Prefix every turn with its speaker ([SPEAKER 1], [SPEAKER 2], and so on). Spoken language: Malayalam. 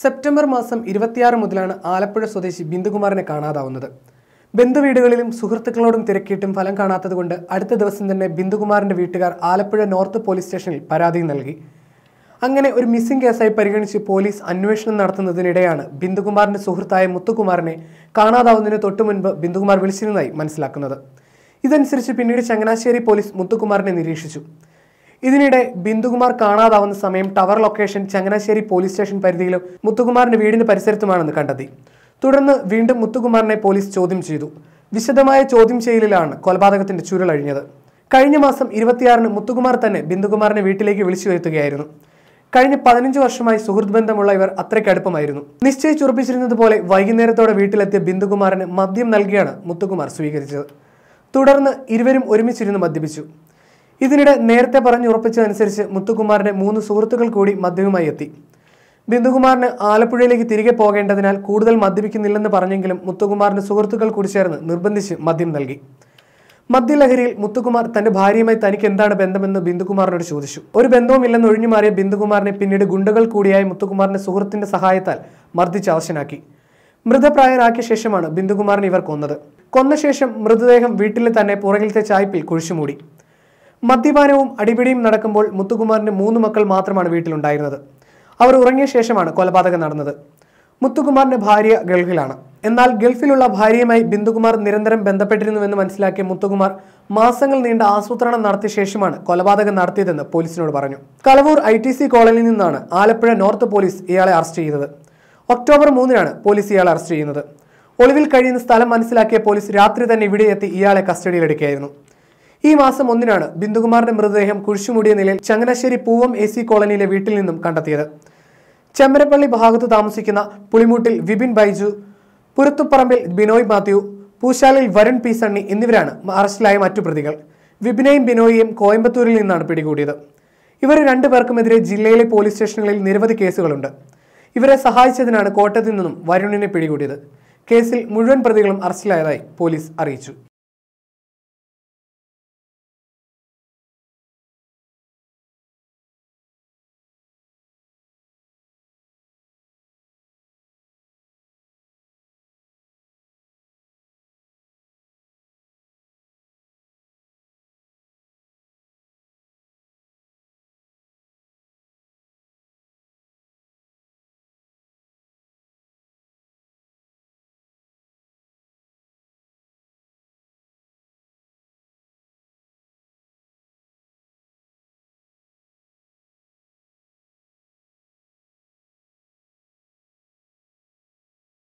[SPEAKER 1] സെപ്റ്റംബർ മാസം ഇരുപത്തിയാറ് മുതലാണ് ആലപ്പുഴ സ്വദേശി ബിന്ദുകുമാറിനെ കാണാതാവുന്നത് ബന്ധുവീടുകളിലും സുഹൃത്തുക്കളോടും തിരക്കിയിട്ടും ഫലം കാണാത്തതുകൊണ്ട് അടുത്ത ദിവസം തന്നെ ബിന്ദുകുമാറിന്റെ വീട്ടുകാർ ആലപ്പുഴ നോർത്ത് പോലീസ് സ്റ്റേഷനിൽ പരാതി നൽകി അങ്ങനെ ഒരു മിസ്സിംഗ് കേസായി പരിഗണിച്ച് പോലീസ് അന്വേഷണം നടത്തുന്നതിനിടെയാണ് ബിന്ദുകുമാറിന്റെ സുഹൃത്തായ മുത്തുകുമാറിനെ കാണാതാവുന്നതിന് തൊട്ടു മുൻപ് ബിന്ദുകുമാർ വിളിച്ചിരുന്നതായി മനസ്സിലാക്കുന്നത് ഇതനുസരിച്ച് പിന്നീട് ചങ്ങനാശ്ശേരി പോലീസ് മുത്തുകുമാറിനെ നിരീക്ഷിച്ചു ഇതിനിടെ ബിന്ദുകുമാർ കാണാതാവുന്ന സമയം tower location Changanassery police station പരിധിയിലും മുത്തുകുമാറിന്റെ വീടിന് പരിസരത്തുമാണെന്ന് കണ്ടെത്തി തുടർന്ന് വീണ്ടും മുത്തുകുമാറിനെ പോലീസ് ചോദ്യം ചെയ്തു വിശദമായ ചോദ്യം ചെയ്യലിലാണ് കൊലപാതകത്തിന്റെ ചുരുളഴിഞ്ഞത് കഴിഞ്ഞ മാസം ഇരുപത്തിയാറിന് മുത്തുകുമാർ തന്നെ ബിന്ദുകുമാറിനെ വീട്ടിലേക്ക് വിളിച്ചു വരുത്തുകയായിരുന്നു കഴിഞ്ഞ പതിനഞ്ച് വർഷമായി സുഹൃത്ത് ബന്ധമുള്ള ഇവർ അടുപ്പമായിരുന്നു നിശ്ചയിച്ചുറപ്പിച്ചിരുന്നതുപോലെ വൈകുന്നേരത്തോടെ വീട്ടിലെത്തിയ ബിന്ദുകുമാറിന് മദ്യം നൽകിയാണ് മുത്തുകുമാർ സ്വീകരിച്ചത് തുടർന്ന് ഇരുവരും ഒരുമിച്ചിരുന്ന് മദ്യപിച്ചു ഇതിനിടെ നേരത്തെ പറഞ്ഞുറപ്പിച്ചതനുസരിച്ച് മുത്തുകുമാറിന്റെ മൂന്ന് സുഹൃത്തുക്കൾ കൂടി മദ്യവുമായി എത്തി ബിന്ദുകുമാറിന് ആലപ്പുഴയിലേക്ക് തിരികെ പോകേണ്ടതിനാൽ കൂടുതൽ മദ്യപിക്കുന്നില്ലെന്ന് പറഞ്ഞെങ്കിലും മുത്തുകുമാറിന്റെ സുഹൃത്തുക്കൾ കൂടി ചേർന്ന് നിർബന്ധിച്ച് മദ്യം നൽകി മദ്യലഹരിയിൽ മുത്തുകുമാർ തന്റെ ഭാര്യയുമായി തനിക്ക് എന്താണ് ബന്ധമെന്ന് ബിന്ദുകുമാറിനോട് ചോദിച്ചു ഒരു ബന്ധവുമില്ലെന്ന് ഒഴിഞ്ഞു മാറിയ ബിന്ദുകുമാറിനെ പിന്നീട് ഗുണ്ടകൾ കൂടിയായി മുത്തുകുമാറിന്റെ സുഹൃത്തിന്റെ സഹായത്താൽ മർദ്ദിച്ച് അവശനാക്കി മൃതപ്രായരാക്കിയ ശേഷമാണ് ബിന്ദുകുമാറിന് ഇവർ കൊന്നത് കൊന്ന ശേഷം മൃതദേഹം വീട്ടിലെ തന്നെ പുറകിലത്തെ ചായ്പിൽ കുഴിച്ചുമൂടി മദ്യപാനവും അടിപിടിയും നടക്കുമ്പോൾ മുത്തുകുമാറിന്റെ മൂന്ന് മക്കൾ മാത്രമാണ് വീട്ടിലുണ്ടായിരുന്നത് അവർ ഉറങ്ങിയ ശേഷമാണ് കൊലപാതകം നടന്നത് മുത്തുകുമാറിന്റെ ഭാര്യ ഗൾഫിലാണ് എന്നാൽ ഗൾഫിലുള്ള ഭാര്യയുമായി ബിന്ദുകുമാർ നിരന്തരം ബന്ധപ്പെട്ടിരുന്നുവെന്ന് മനസ്സിലാക്കിയ മുത്തുകുമാർ മാസങ്ങൾ നീണ്ട ആസൂത്രണം നടത്തിയ ശേഷമാണ് കൊലപാതകം നടത്തിയതെന്ന് പോലീസിനോട് പറഞ്ഞു കലവൂർ ഐ ടി സി കോളനിയിൽ നിന്നാണ് ആലപ്പുഴ നോർത്ത് പോലീസ് ഇയാളെ അറസ്റ്റ് ചെയ്തത് ഒക്ടോബർ മൂന്നിനാണ് പോലീസ് ഇയാളെ അറസ്റ്റ് ചെയ്യുന്നത് ഒളിവിൽ കഴിയുന്ന സ്ഥലം മനസ്സിലാക്കിയ പോലീസ് രാത്രി തന്നെ ഇവിടെ എത്തി ഇയാളെ കസ്റ്റഡിയിലെടുക്കുകയായിരുന്നു ഈ മാസം ഒന്നിനാണ് ബിന്ദുകുമാറിന്റെ മൃതദേഹം കുഴിച്ചുമൂടിയ നിലയിൽ ചങ്ങനാശ്ശേരി പൂവം എ സി കോളനിയിലെ വീട്ടിൽ നിന്നും കണ്ടെത്തിയത് ചെമ്മരപ്പള്ളി ഭാഗത്ത് താമസിക്കുന്ന പുളിമൂട്ടിൽ വിപിൻ ബൈജു പുരത്തുപ്പറമ്പിൽ ബിനോയ് മാത്യു പൂശാലിൽ വരുൺ പി സണ്ണി എന്നിവരാണ് അറസ്റ്റിലായ മറ്റു പ്രതികൾ വിപിനെയും ബിനോയിയും കോയമ്പത്തൂരിൽ നിന്നാണ് പിടികൂടിയത് ഇവർ രണ്ടുപേർക്കുമെതിരെ ജില്ലയിലെ പോലീസ് സ്റ്റേഷനുകളിൽ നിരവധി കേസുകളുണ്ട് ഇവരെ സഹായിച്ചതിനാണ് കോട്ടയത്തു നിന്നും വരുണിനെ പിടികൂടിയത് കേസിൽ മുഴുവൻ പ്രതികളും അറസ്റ്റിലായതായി പോലീസ് അറിയിച്ചു